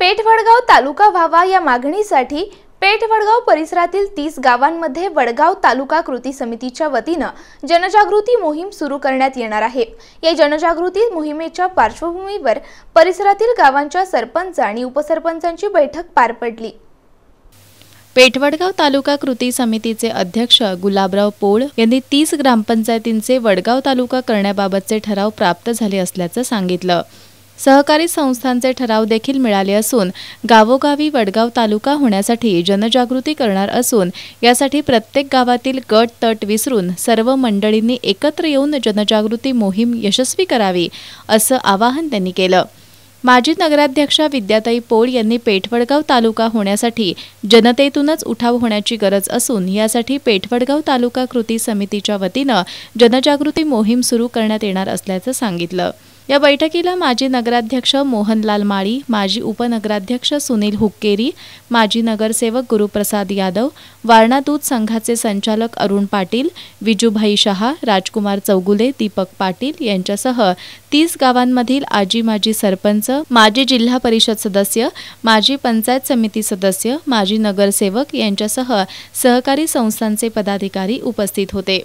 पेठवडगाव तालुका व्हावा या मागणीसाठी पेठवडगाव परिसरातील तीस गावांमध्ये वडगाव तालुका कृती समितीच्या वतीनं जनजागृती मोहीम सुरू करण्यात येणार आहे या जनजागृती मोहिमेच्या पार्श्वभूमीवर परिसरातील गावांच्या सरपंच आणि उपसरपंचांची बैठक पार पडली पेठवडगाव तालुका कृती समितीचे अध्यक्ष गुलाबराव पोळ यांनी तीस ग्रामपंचायतींचे वडगाव तालुका करण्याबाबतचे ठराव प्राप्त झाले असल्याचं सांगितलं सहकारी संस्थांचे ठराव देखील मिळाले असून गावोगावी वडगाव तालुका होण्यासाठी जनजागृती करणार असून यासाठी प्रत्येक गावातील गट तट विसरून सर्व मंडळींनी एकत्र येऊन जनजागृती मोहीम यशस्वी करावी असं आवाहन त्यांनी केलं माजी नगराध्यक्षा विद्याताई पोळ यांनी पेठवडगाव तालुका होण्यासाठी जनतेतूनच उठाव होण्याची गरज असून यासाठी पेठवडगाव तालुका कृती समितीच्या वतीनं जनजागृती मोहीम सुरू करण्यात येणार असल्याचं सांगितलं या बैठकीला माजी नगराध्यक्ष मोहनलाल माळी माजी उपनगराध्यक्ष सुनील हुक्केरी माजी नगरसेवक गुरुप्रसाद यादव वारणा संघाचे संचालक अरुण पाटील विजूभाई शहा राजकुमार चौगुले दीपक पाटील यांच्यासह तीस गावांमधील आजी माजी सरपंच माजी जिल्हा परिषद सदस्य माजी पंचायत समिती सदस्य माजी नगरसेवक यांच्यासह सहकारी संस्थांचे पदाधिकारी उपस्थित होते